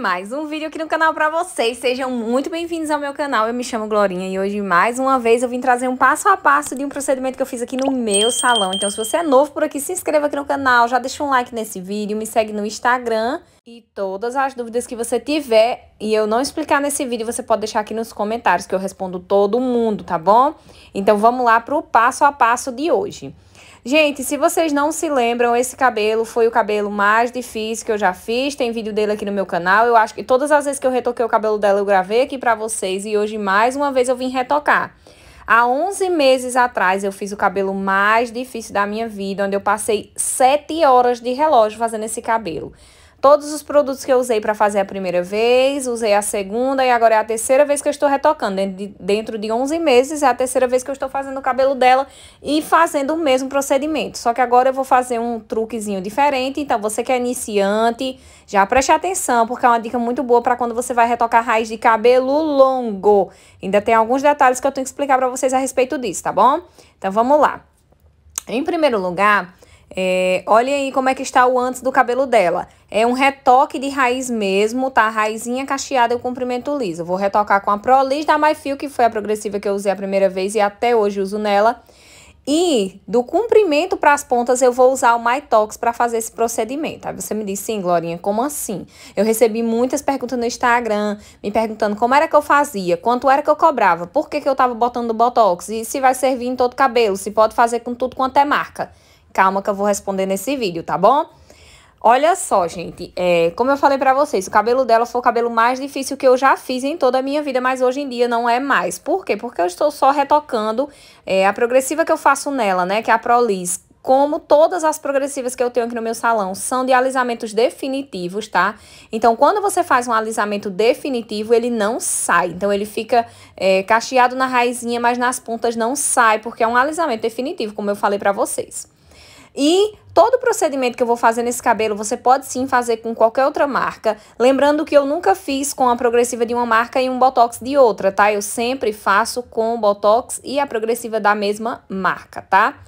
mais um vídeo aqui no canal pra vocês. Sejam muito bem-vindos ao meu canal. Eu me chamo Glorinha e hoje, mais uma vez, eu vim trazer um passo a passo de um procedimento que eu fiz aqui no meu salão. Então, se você é novo por aqui, se inscreva aqui no canal, já deixa um like nesse vídeo, me segue no Instagram. E todas as dúvidas que você tiver e eu não explicar nesse vídeo, você pode deixar aqui nos comentários que eu respondo todo mundo, tá bom? Então, vamos lá pro passo a passo de hoje. Gente, se vocês não se lembram, esse cabelo foi o cabelo mais difícil que eu já fiz. Tem vídeo dele aqui no meu canal. Eu acho que todas as vezes que eu retoquei o cabelo dela, eu gravei aqui pra vocês. E hoje, mais uma vez, eu vim retocar. Há 11 meses atrás, eu fiz o cabelo mais difícil da minha vida, onde eu passei 7 horas de relógio fazendo esse cabelo. Todos os produtos que eu usei para fazer a primeira vez, usei a segunda e agora é a terceira vez que eu estou retocando. Dentro de, dentro de 11 meses é a terceira vez que eu estou fazendo o cabelo dela e fazendo o mesmo procedimento. Só que agora eu vou fazer um truquezinho diferente. Então, você que é iniciante, já preste atenção, porque é uma dica muito boa para quando você vai retocar raiz de cabelo longo. Ainda tem alguns detalhes que eu tenho que explicar para vocês a respeito disso, tá bom? Então, vamos lá. Em primeiro lugar, é, aí como é que está o antes do cabelo dela. É um retoque de raiz mesmo, tá? Raizinha cacheada e o comprimento liso. Vou retocar com a Pro da MyFeel, que foi a progressiva que eu usei a primeira vez e até hoje uso nela. E do comprimento para as pontas eu vou usar o MyTox para fazer esse procedimento. Aí você me disse, sim, Glorinha, como assim? Eu recebi muitas perguntas no Instagram, me perguntando como era que eu fazia, quanto era que eu cobrava, por que, que eu estava botando Botox e se vai servir em todo cabelo, se pode fazer com tudo quanto é marca. Calma que eu vou responder nesse vídeo, tá bom? Olha só, gente, é, como eu falei pra vocês, o cabelo dela foi o cabelo mais difícil que eu já fiz em toda a minha vida, mas hoje em dia não é mais. Por quê? Porque eu estou só retocando é, a progressiva que eu faço nela, né, que é a Prolis. Como todas as progressivas que eu tenho aqui no meu salão são de alisamentos definitivos, tá? Então, quando você faz um alisamento definitivo, ele não sai. Então, ele fica é, cacheado na raizinha, mas nas pontas não sai, porque é um alisamento definitivo, como eu falei pra vocês. E todo o procedimento que eu vou fazer nesse cabelo, você pode sim fazer com qualquer outra marca. Lembrando que eu nunca fiz com a progressiva de uma marca e um botox de outra, tá? Eu sempre faço com o botox e a progressiva da mesma marca, tá?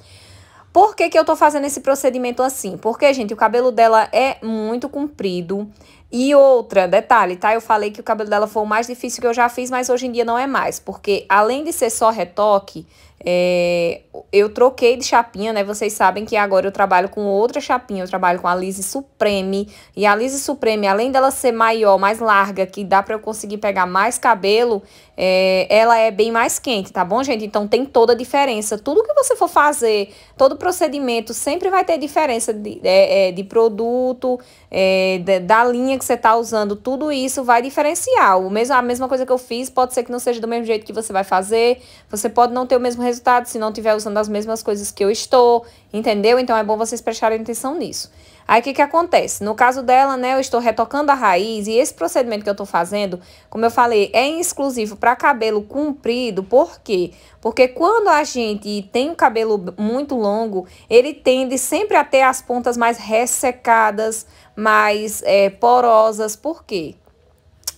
Por que, que eu tô fazendo esse procedimento assim? Porque, gente, o cabelo dela é muito comprido, e outra, detalhe, tá? Eu falei que o cabelo dela foi o mais difícil que eu já fiz, mas hoje em dia não é mais. Porque além de ser só retoque, é, eu troquei de chapinha, né? Vocês sabem que agora eu trabalho com outra chapinha, eu trabalho com a Lise Supreme. E a Lise Supreme, além dela ser maior, mais larga, que dá pra eu conseguir pegar mais cabelo, é, ela é bem mais quente, tá bom, gente? Então tem toda a diferença. Tudo que você for fazer, todo procedimento, sempre vai ter diferença de, de, é, é, de produto, é, da linha que você está usando, tudo isso vai diferenciar. O mesmo, a mesma coisa que eu fiz pode ser que não seja do mesmo jeito que você vai fazer. Você pode não ter o mesmo resultado se não estiver usando as mesmas coisas que eu estou, entendeu? Então é bom vocês prestarem atenção nisso. Aí o que, que acontece? No caso dela, né, eu estou retocando a raiz e esse procedimento que eu estou fazendo, como eu falei, é exclusivo para cabelo comprido. Por quê? Porque quando a gente tem o cabelo muito longo, ele tende sempre a ter as pontas mais ressecadas, mais é, porosas. Por quê?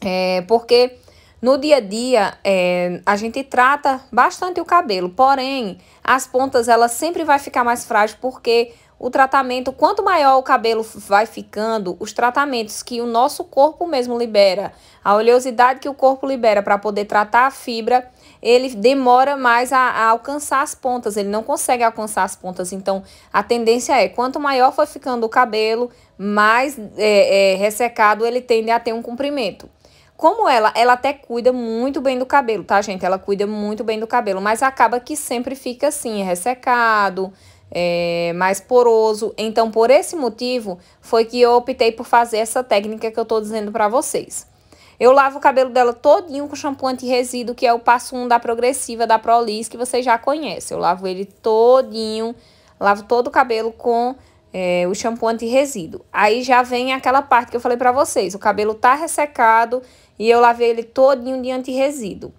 É, porque no dia a dia, é, a gente trata bastante o cabelo, porém, as pontas, ela sempre vai ficar mais frágil porque o tratamento, quanto maior o cabelo vai ficando, os tratamentos que o nosso corpo mesmo libera, a oleosidade que o corpo libera para poder tratar a fibra, ele demora mais a, a, alcançar as pontas, ele não consegue alcançar as pontas. Então, a tendência é, quanto maior for ficando o cabelo, mais é, é, ressecado ele tende a ter um comprimento. Como ela, ela até cuida muito bem do cabelo, tá, gente? Ela cuida muito bem do cabelo, mas acaba que sempre fica assim, ressecado, é, mais poroso. Então, por esse motivo, foi que eu optei por fazer essa técnica que eu tô dizendo para vocês. Eu lavo o cabelo dela todinho com shampoo anti-resíduo, que é o passo 1 da progressiva da Prolis, que vocês já conhecem. Eu lavo ele todinho, lavo todo o cabelo com é, o shampoo anti-resíduo. Aí já vem aquela parte que eu falei para vocês, o cabelo tá ressecado e eu lavei ele todinho de anti-resíduo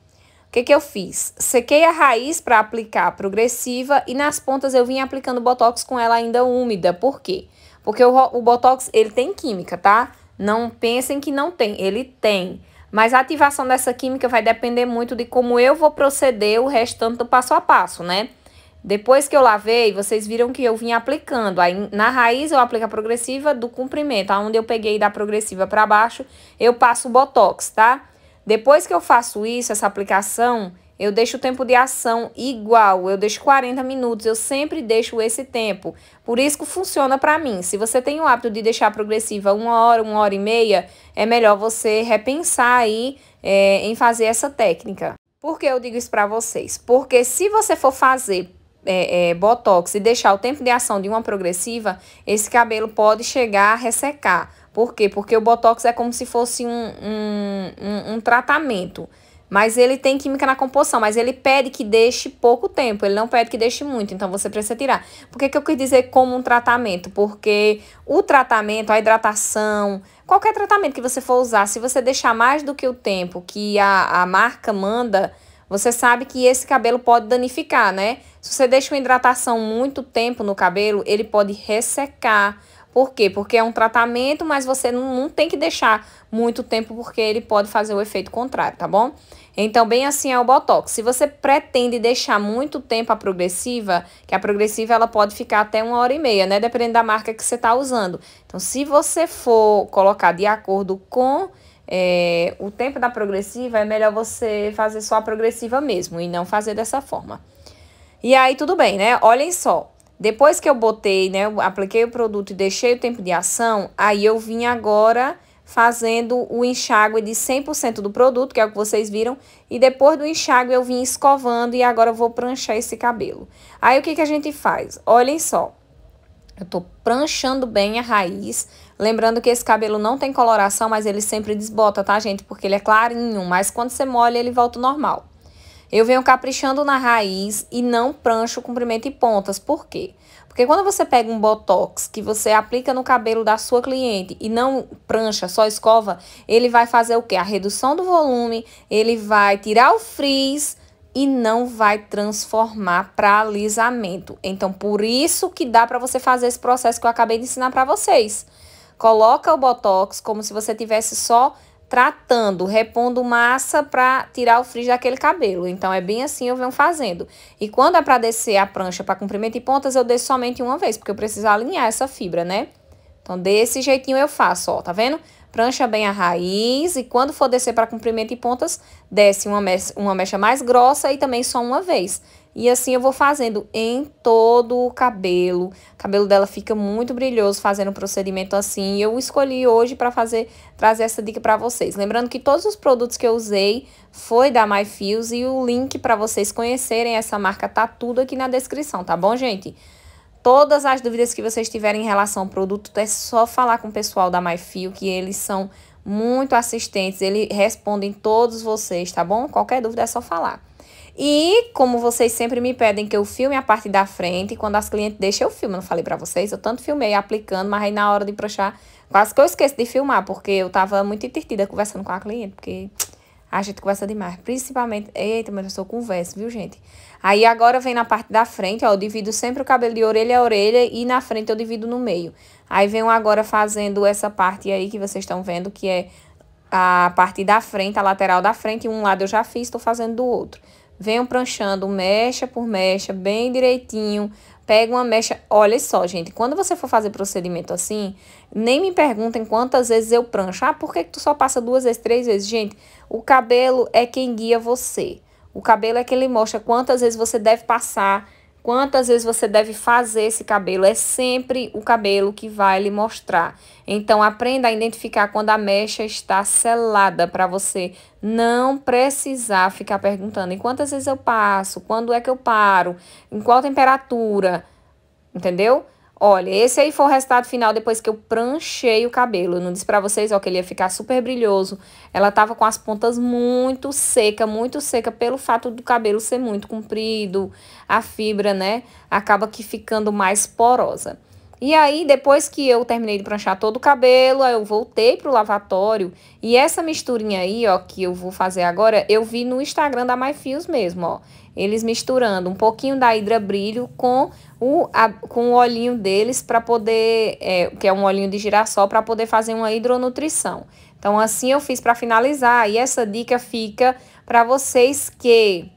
que, que eu fiz? Sequei a raiz para aplicar progressiva e nas pontas eu vim aplicando botox com ela ainda úmida. Por quê? Porque o, o botox, ele tem química, tá? Não pensem que não tem, ele tem. Mas a ativação dessa química vai depender muito de como eu vou proceder o restante do passo a passo, né? Depois que eu lavei, vocês viram que eu vim aplicando. Aí, na raiz, eu aplico a progressiva do comprimento. Onde eu peguei da progressiva para baixo, eu passo o Botox, tá? Depois que eu faço isso, essa aplicação, eu deixo o tempo de ação igual, eu deixo 40 minutos, eu sempre deixo esse tempo. Por isso que funciona para mim. Se você tem o hábito de deixar progressiva uma hora, uma hora e meia, é melhor você repensar aí é, em fazer essa técnica. Por que eu digo isso para vocês? Porque se você for fazer é, é, botox e deixar o tempo de ação de uma progressiva, esse cabelo pode chegar a ressecar. Por quê? Porque o Botox é como se fosse um, um, um, um tratamento. Mas ele tem química na composição, mas ele pede que deixe pouco tempo, ele não pede que deixe muito, então você precisa tirar. Por que, que eu quis dizer como um tratamento? Porque o tratamento, a hidratação, qualquer tratamento que você for usar, se você deixar mais do que o tempo que a, a marca manda, você sabe que esse cabelo pode danificar, né? Se você deixa uma hidratação muito tempo no cabelo, ele pode ressecar por quê? Porque é um tratamento, mas você não, não tem que deixar muito tempo, porque ele pode fazer o efeito contrário, tá bom? Então, bem assim é o Botox. Se você pretende deixar muito tempo a progressiva, que a progressiva ela pode ficar até uma hora e meia, né? Dependendo da marca que você está usando. Então, se você for colocar de acordo com é, o tempo da progressiva, é melhor você fazer só a progressiva mesmo e não fazer dessa forma. E aí, tudo bem, né? Olhem só, depois que eu botei, né, eu apliquei o produto e deixei o tempo de ação, aí eu vim agora fazendo o enxágue de 100% do produto, que é o que vocês viram, e depois do enxágue eu vim escovando e agora eu vou pranchar esse cabelo. Aí o que, que a gente faz? Olhem só, eu tô pranchando bem a raiz, lembrando que esse cabelo não tem coloração, mas ele sempre desbota, tá gente? Porque ele é clarinho, mas quando você molha ele volta ao normal. Eu venho caprichando na raiz e não prancho comprimento e pontas. Por quê? Porque quando você pega um botox que você aplica no cabelo da sua cliente e não prancha, só escova, ele vai fazer o quê? A redução do volume, ele vai tirar o frizz e não vai transformar para alisamento. Então, por isso que dá para você fazer esse processo que eu acabei de ensinar para vocês. Coloca o botox como se você tivesse só tratando, repondo massa para tirar o frizz daquele cabelo. Então é bem assim eu venho fazendo. E quando é para descer a prancha para comprimento e pontas, eu desço somente uma vez, porque eu preciso alinhar essa fibra, né? Então desse jeitinho eu faço, ó, tá vendo? Prancha bem a raiz e quando for descer para comprimento e pontas, desce uma mecha, uma mecha mais grossa e também só uma vez. E assim eu vou fazendo em todo o cabelo. O cabelo dela fica muito brilhoso fazendo o um procedimento assim. E eu escolhi hoje para fazer trazer essa dica para vocês. Lembrando que todos os produtos que eu usei foi da My e o link para vocês conhecerem essa marca tá tudo aqui na descrição, tá bom, gente? Todas as dúvidas que vocês tiverem em relação ao produto, é só falar com o pessoal da MyFio, que eles são muito assistentes, eles respondem todos vocês, tá bom? Qualquer dúvida é só falar. E como vocês sempre me pedem que eu filme a parte da frente, quando as clientes deixam eu filmo, eu não falei para vocês, eu tanto filmei aplicando, mas aí na hora de prochar quase que eu esqueço de filmar, porque eu tava muito entertida conversando com a cliente, porque a gente conversa demais, principalmente, eita, mas eu sou conversa, viu, gente? Aí agora vem na parte da frente, ó, eu divido sempre o cabelo de orelha a orelha e na frente eu divido no meio. Aí venho agora fazendo essa parte aí que vocês estão vendo, que é a parte da frente, a lateral da frente, um lado eu já fiz, estou fazendo do outro. Venham pranchando mecha por mecha, bem direitinho. Pega uma mecha. Olha só, gente. Quando você for fazer procedimento assim, nem me perguntem quantas vezes eu prancho. Ah, por que, que tu só passa duas vezes, três vezes? Gente, o cabelo é quem guia você. O cabelo é quem lhe mostra quantas vezes você deve passar Quantas vezes você deve fazer esse cabelo? É sempre o cabelo que vai lhe mostrar. Então, aprenda a identificar quando a mecha está selada para você não precisar ficar perguntando em quantas vezes eu passo, quando é que eu paro, em qual temperatura, entendeu? Olha, esse aí foi o resultado final depois que eu pranchei o cabelo. Eu não disse pra vocês, ó, que ele ia ficar super brilhoso. Ela tava com as pontas muito seca, muito seca, pelo fato do cabelo ser muito comprido. A fibra, né, acaba que ficando mais porosa. E aí, depois que eu terminei de pranchar todo o cabelo, aí eu voltei pro lavatório. E essa misturinha aí, ó, que eu vou fazer agora, eu vi no Instagram da MyFios mesmo, ó. Eles misturando um pouquinho da Hidra Brilho com o, a, com o olhinho deles para poder, é, que é um olhinho de girassol, para poder fazer uma hidronutrição. Então, assim eu fiz para finalizar. E essa dica fica para vocês que,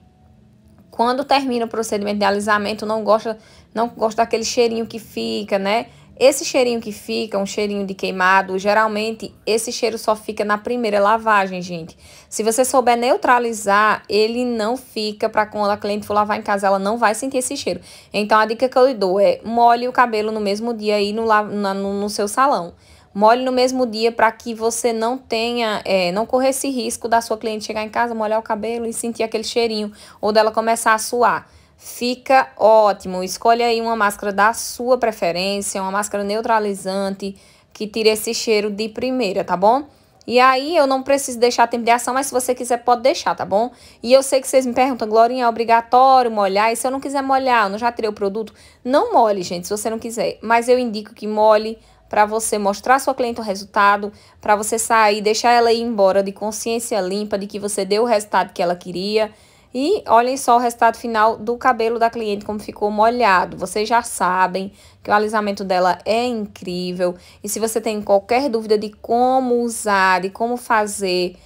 quando termina o procedimento de alisamento, não gosta não gosto daquele cheirinho que fica, né? Esse cheirinho que fica, um cheirinho de queimado, geralmente esse cheiro só fica na primeira lavagem, gente. Se você souber neutralizar, ele não fica para quando a cliente for lavar em casa, ela não vai sentir esse cheiro. Então a dica que eu lhe dou é molhe o cabelo no mesmo dia aí no, no, no seu salão. Molhe no mesmo dia para que você não tenha, é, não corra esse risco da sua cliente chegar em casa, molhar o cabelo e sentir aquele cheirinho ou dela começar a suar. Fica ótimo. Escolhe aí uma máscara da sua preferência, uma máscara neutralizante que tire esse cheiro de primeira, tá bom? E aí eu não preciso deixar tempo de ação, mas se você quiser pode deixar, tá bom? E eu sei que vocês me perguntam, Glorinha, é obrigatório molhar? E se eu não quiser molhar, eu não já tirei o produto? Não molhe, gente, se você não quiser. Mas eu indico que molhe para você mostrar à sua cliente o resultado, para você sair, deixar ela ir embora de consciência limpa de que você deu o resultado que ela queria e olhem só o resultado final do cabelo da cliente, como ficou molhado. Vocês já sabem que o alisamento dela é incrível. E se você tem qualquer dúvida de como usar, de como fazer,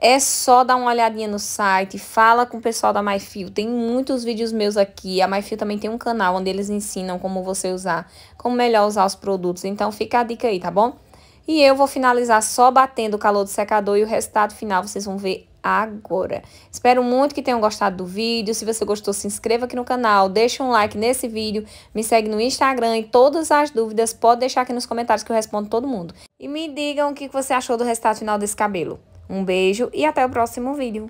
é só dar uma olhadinha no site, fala com o pessoal da MyFio. Tem muitos vídeos meus aqui. A MyFio também tem um canal onde eles ensinam como você usar, como melhor usar os produtos. Então fica a dica aí, tá bom? E eu vou finalizar só batendo o calor do secador e o resultado final vocês vão ver agora. Espero muito que tenham gostado do vídeo. Se você gostou, se inscreva aqui no canal, deixa um like nesse vídeo, me segue no Instagram e todas as dúvidas pode deixar aqui nos comentários que eu respondo todo mundo. E me digam o que você achou do resultado final desse cabelo. Um beijo e até o próximo vídeo.